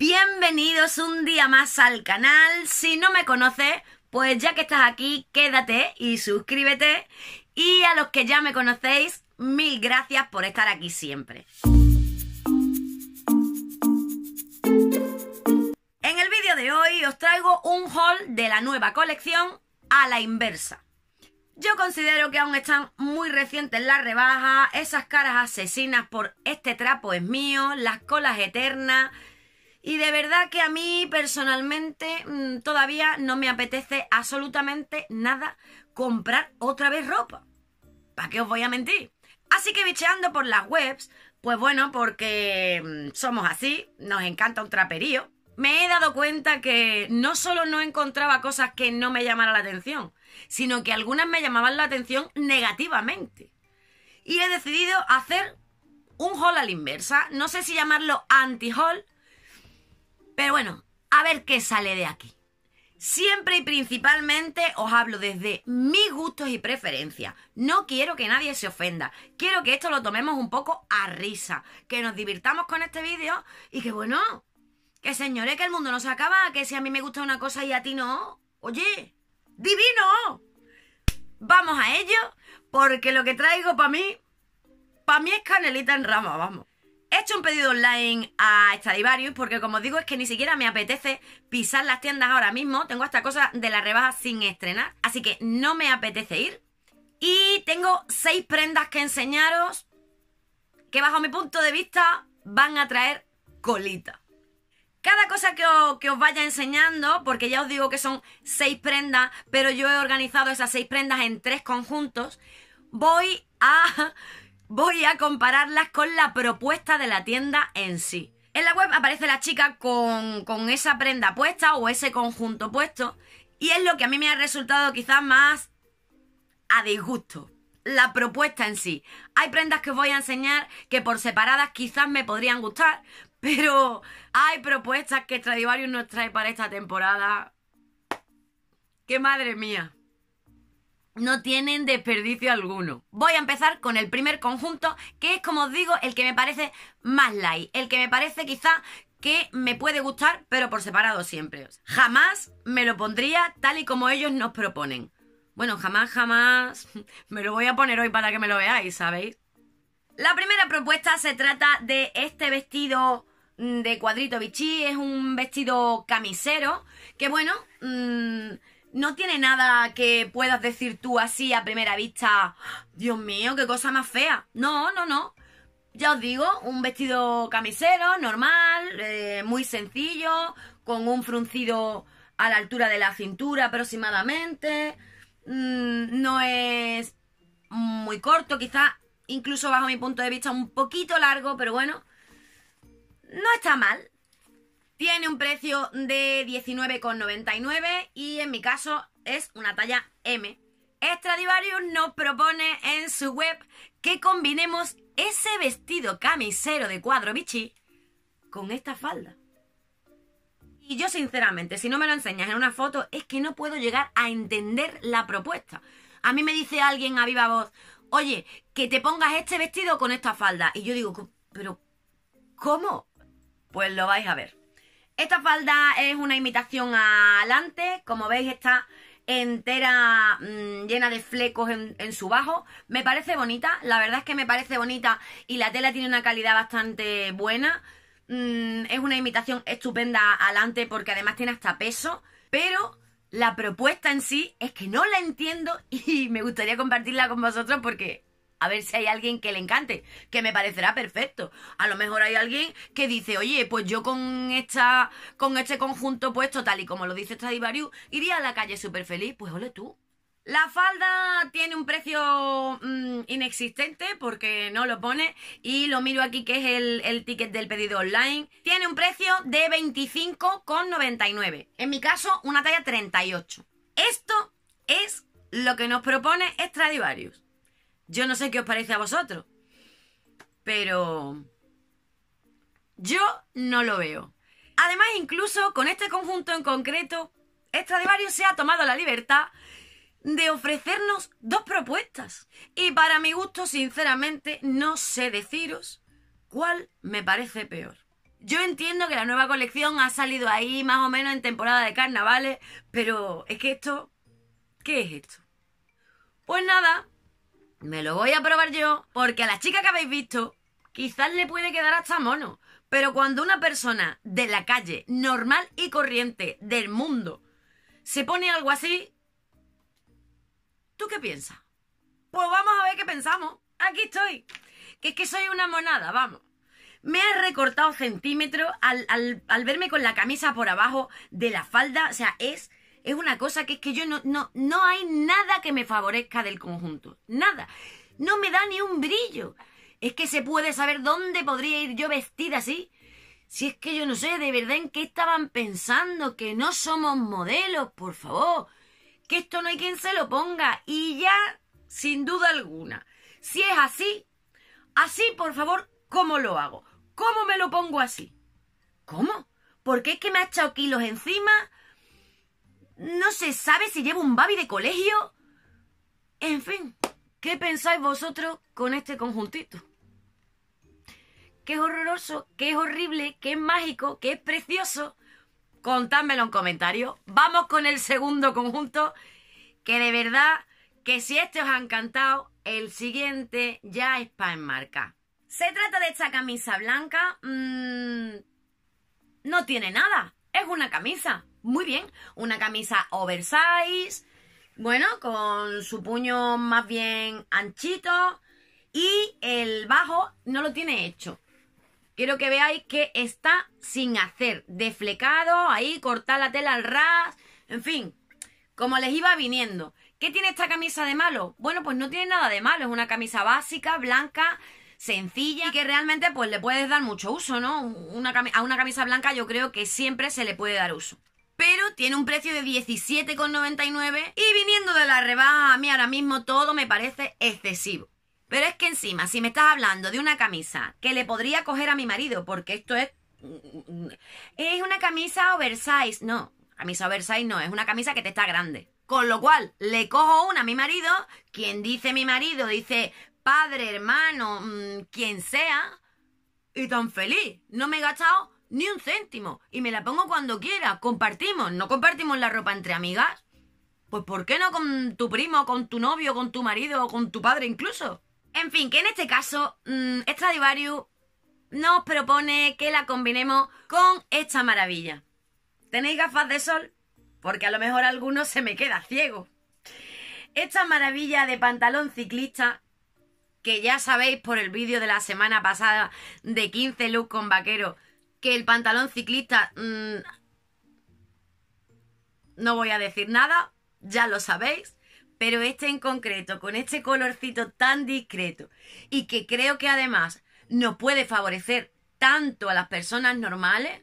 Bienvenidos un día más al canal. Si no me conoces, pues ya que estás aquí, quédate y suscríbete. Y a los que ya me conocéis, mil gracias por estar aquí siempre. En el vídeo de hoy os traigo un haul de la nueva colección a la inversa. Yo considero que aún están muy recientes las rebajas, esas caras asesinas por este trapo es mío, las colas eternas, y de verdad que a mí personalmente mm, todavía no me apetece absolutamente nada comprar otra vez ropa. ¿Para qué os voy a mentir? Así que bicheando por las webs, pues bueno, porque mm, somos así, nos encanta un traperío. Me he dado cuenta que no solo no encontraba cosas que no me llamaran la atención, sino que algunas me llamaban la atención negativamente. Y he decidido hacer un haul a la inversa, no sé si llamarlo anti-haul, pero bueno, a ver qué sale de aquí. Siempre y principalmente os hablo desde mis gustos y preferencias. No quiero que nadie se ofenda. Quiero que esto lo tomemos un poco a risa. Que nos divirtamos con este vídeo y que bueno, que señores, que el mundo no se acaba. Que si a mí me gusta una cosa y a ti no. Oye, divino. Vamos a ello porque lo que traigo para mí, para mí es canelita en rama, vamos. He hecho un pedido online a Stradivarius porque como digo es que ni siquiera me apetece pisar las tiendas ahora mismo. Tengo esta cosa de la rebaja sin estrenar, así que no me apetece ir. Y tengo seis prendas que enseñaros que bajo mi punto de vista van a traer colita. Cada cosa que os vaya enseñando, porque ya os digo que son seis prendas, pero yo he organizado esas seis prendas en tres conjuntos, voy a voy a compararlas con la propuesta de la tienda en sí. En la web aparece la chica con, esa prenda puesta o ese conjunto puesto y es lo que a mí me ha resultado quizás más a disgusto. La propuesta en sí. Hay prendas que os voy a enseñar que por separadas quizás me podrían gustar, pero hay propuestas que Tradivarius nos trae para esta temporada. ¡Qué madre mía! no tienen desperdicio alguno. Voy a empezar con el primer conjunto, que es, como os digo, el que me parece más light, el que me parece quizá que me puede gustar, pero por separado siempre. Jamás me lo pondría tal y como ellos nos proponen. Bueno, jamás, jamás me lo voy a poner hoy para que me lo veáis, ¿sabéis? La primera propuesta se trata de este vestido mm, de cuadrito bichí, es un vestido camisero, que bueno... Mm, no tiene nada que puedas decir tú así a primera vista, Dios mío, qué cosa más fea. No, no, no. Ya os digo, un vestido camisero, normal, eh, muy sencillo, con un fruncido a la altura de la cintura aproximadamente. Mm, no es muy corto, quizás incluso bajo mi punto de vista un poquito largo, pero bueno, no está mal. Tiene un precio de 19,99 y en mi caso es una talla M. Extradivarius nos propone en su web que combinemos ese vestido camisero de cuadro bichi con esta falda. Y yo sinceramente, si no me lo enseñas en una foto, es que no puedo llegar a entender la propuesta. A mí me dice alguien a viva voz, oye, que te pongas este vestido con esta falda. Y yo digo, pero ¿cómo? Pues lo vais a ver. Esta falda es una imitación Alante, como veis está entera mm, llena de flecos en, su bajo. Me parece bonita, la verdad es que me parece bonita y la tela tiene una calidad bastante buena. Mm, es una imitación estupenda Alante porque además tiene hasta peso, pero la propuesta en sí es que no la entiendo y me gustaría compartirla con vosotros porque a ver si hay alguien que le encante, que me parecerá perfecto. A lo mejor hay alguien que dice, oye, pues yo con esta, con este conjunto puesto, tal y como lo dice Stradivarius, iría a la calle súper feliz. Pues ole tú. La falda tiene un precio mm, inexistente porque no lo pone y lo miro aquí que es el, el ticket del pedido online. Tiene un precio de 25,99. En mi caso, una talla 38. Esto es lo que nos propone Stradivarius. Yo no sé qué os parece a vosotros, pero yo no lo veo. Además, incluso con este conjunto en concreto, varios se ha tomado la libertad de ofrecernos dos propuestas. Y para mi gusto, sinceramente, no sé deciros cuál me parece peor. Yo entiendo que la nueva colección ha salido ahí más o menos en temporada de carnavales, pero es que esto... ¿Qué es esto? Pues nada, me lo voy a probar yo, porque a la chica que habéis visto, quizás le puede quedar hasta mono. Pero cuando una persona de la calle, normal y corriente del mundo, se pone algo así, ¿tú qué piensas? Pues vamos a ver qué pensamos. Aquí estoy. Que es que soy una monada, vamos. Me ha recortado centímetros al, al verme con la camisa por abajo de la falda. O sea, es es una cosa que es que yo no, no, hay nada que me favorezca del conjunto. Nada. No me da ni un brillo. Es que se puede saber dónde podría ir yo vestida así. Si es que yo no sé de verdad en qué estaban pensando, que no somos modelos, por favor. Que esto no hay quien se lo ponga. Y ya, sin duda alguna. Si es así, así, por favor, ¿cómo lo hago? ¿Cómo me lo pongo así? ¿Cómo? Porque es que me ha echado kilos encima, no se sabe si lleva un babi de colegio. En fin, ¿qué pensáis vosotros con este conjuntito? ¿Qué es horroroso, ¿Qué es horrible, ¿Qué es mágico, ¿Qué es precioso. Contádmelo en comentarios. Vamos con el segundo conjunto. Que de verdad, que si este os ha encantado, el siguiente ya es para enmarcar. Se trata de esta camisa blanca. Mm, no tiene nada. Es una camisa muy bien. Una camisa oversize, bueno, con su puño más bien anchito y el bajo no lo tiene hecho. Quiero que veáis que está sin hacer, deflecado, ahí cortar la tela al ras, en fin, como les iba viniendo. ¿Qué tiene esta camisa de malo? Bueno, pues no tiene nada de malo, es una camisa básica, blanca, sencilla y que realmente pues le puedes dar mucho uso, ¿no? a una camisa blanca yo creo que siempre se le puede dar uso pero tiene un precio de 17,99 y viniendo de la rebaja a mí ahora mismo todo me parece excesivo. Pero es que encima, si me estás hablando de una camisa que le podría coger a mi marido, porque esto es... Es una camisa oversize, no, camisa oversize no, es una camisa que te está grande. Con lo cual, le cojo una a mi marido, quien dice mi marido, dice padre, hermano, mm, quien sea, y tan feliz. No me he gastado ni un céntimo. Y me la pongo cuando quiera. Compartimos. ¿No compartimos la ropa entre amigas? Pues ¿por qué no con tu primo, con tu novio, con tu marido o con tu padre incluso? En fin, que en este caso, mmm, nos propone que la combinemos con esta maravilla. ¿Tenéis gafas de sol? Porque a lo mejor alguno se me queda ciego. Esta maravilla de pantalón ciclista, que ya sabéis por el vídeo de la semana pasada de 15 looks con vaquero, que el pantalón ciclista... Mm, no voy a decir nada, ya lo sabéis, pero este en concreto, con este colorcito tan discreto y que creo que además nos puede favorecer tanto a las personas normales,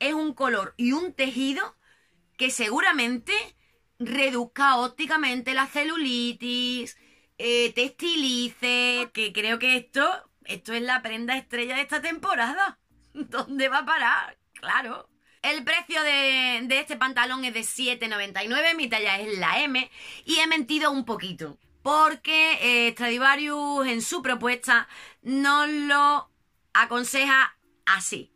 es un color y un tejido que seguramente reduzca ópticamente la celulitis, eh, textilice que creo que esto, esto es la prenda estrella de esta temporada. ¿Dónde va a parar? Claro. El precio de, este pantalón es de 7,99, mi talla es la M y he mentido un poquito porque eh, Stradivarius en su propuesta nos lo aconseja así.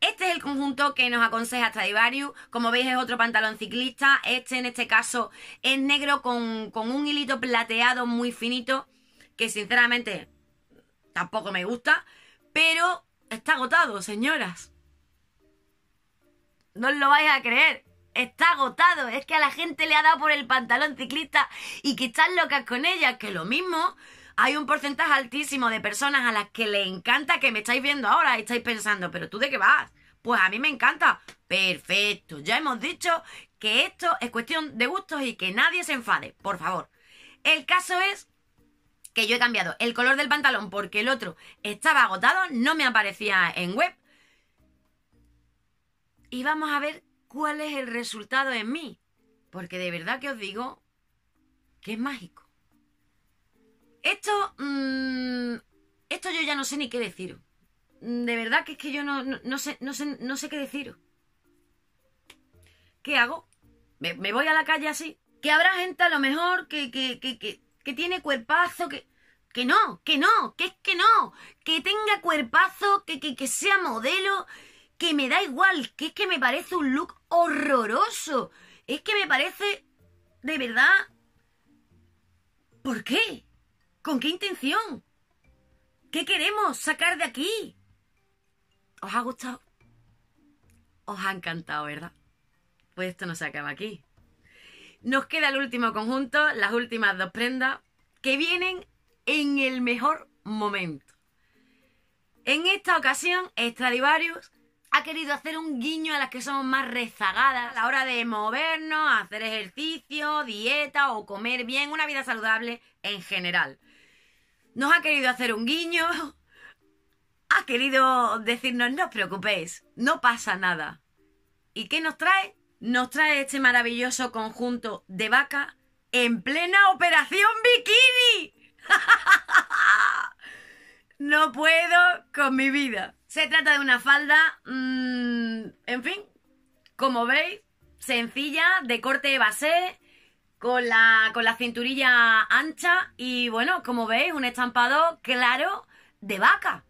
Este es el conjunto que nos aconseja Stradivarius. Como veis es otro pantalón ciclista. Este en este caso es negro con, con un hilito plateado muy finito que sinceramente tampoco me gusta. Pero Está agotado, señoras. No os lo vais a creer. Está agotado. Es que a la gente le ha dado por el pantalón ciclista y que están locas con ella. Que lo mismo, hay un porcentaje altísimo de personas a las que le encanta que me estáis viendo ahora y estáis pensando, pero tú de qué vas. Pues a mí me encanta. Perfecto. Ya hemos dicho que esto es cuestión de gustos y que nadie se enfade. Por favor. El caso es que yo he cambiado el color del pantalón porque el otro estaba agotado, no me aparecía en web. Y vamos a ver cuál es el resultado en mí. Porque de verdad que os digo que es mágico. Esto, mm, esto yo ya no sé ni qué decir mm, De verdad que es que yo no, no, sé, no sé, no sé qué deciros. ¿Qué hago? ¿Me, voy a la calle así? Que habrá gente a lo mejor que, que que tiene cuerpazo, que... Que no, que no, que es que no, que tenga cuerpazo, que, que, que sea modelo, que me da igual, que es que me parece un look horroroso. Es que me parece, de verdad... ¿Por qué? ¿Con qué intención? ¿Qué queremos sacar de aquí? ¿Os ha gustado? Os ha encantado, ¿verdad? Pues esto no se acaba aquí. Nos queda el último conjunto, las últimas dos prendas, que vienen en el mejor momento. En esta ocasión, Stradivarius ha querido hacer un guiño a las que somos más rezagadas a la hora de movernos, hacer ejercicio, dieta o comer bien, una vida saludable en general. Nos ha querido hacer un guiño, ha querido decirnos no os preocupéis, no pasa nada. ¿Y qué nos trae? nos trae este maravilloso conjunto de vaca en plena operación bikini. no puedo con mi vida. Se trata de una falda, mm, en fin, como veis, sencilla, de corte de con con la cinturilla ancha y bueno, como veis, un estampado claro de vaca.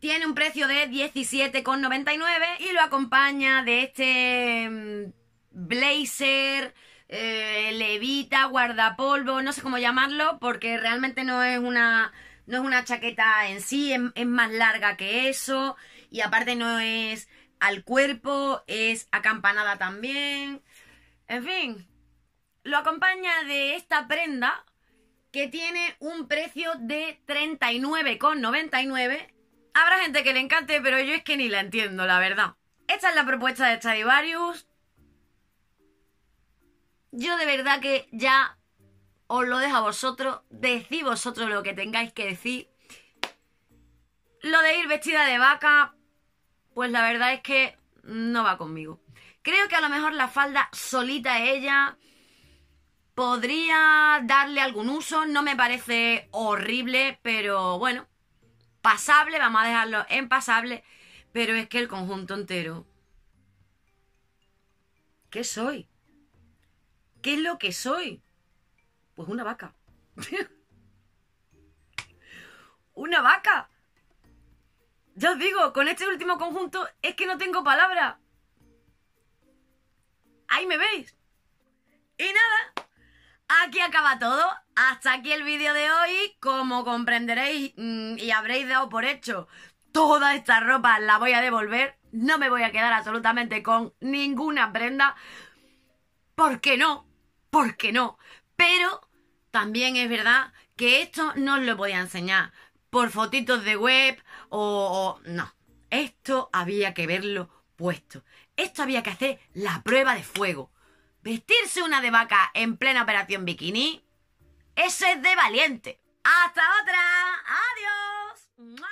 Tiene un precio de 17,99 y lo acompaña de este mm, blazer, eh, levita, guardapolvo, no sé cómo llamarlo, porque realmente no es una, es una chaqueta en sí, es, es más larga que eso y aparte no es al cuerpo, es acampanada también. En fin, lo acompaña de esta prenda que tiene un precio de 39,99 Habrá gente que le encante, pero yo es que ni la entiendo, la verdad. Esta es la propuesta de Stadivarius. Yo de verdad que ya os lo dejo a vosotros. Decí vosotros lo que tengáis que decir. Lo de ir vestida de vaca, pues la verdad es que no va conmigo. Creo que a lo mejor la falda solita ella podría darle algún uso. No me parece horrible, pero bueno, pasable, vamos a dejarlo en pasable, pero es que el conjunto entero... ¿Qué soy? ¿Qué es lo que soy? Pues una vaca. ¡Una vaca! Yo os digo, con este último conjunto es que no tengo palabra. Ahí me veis. Y nada, Aquí acaba todo, hasta aquí el vídeo de hoy, como comprenderéis mm, y habréis dado por hecho, toda esta ropa la voy a devolver, no me voy a quedar absolutamente con ninguna prenda, ¿por qué no? ¿Por qué no? Pero también es verdad que esto no os lo podía enseñar por fotitos de web o no, esto había que verlo puesto, esto había que hacer la prueba de fuego. Vestirse una de vaca en plena operación bikini, eso es de valiente. ¡Hasta otra! ¡Adiós!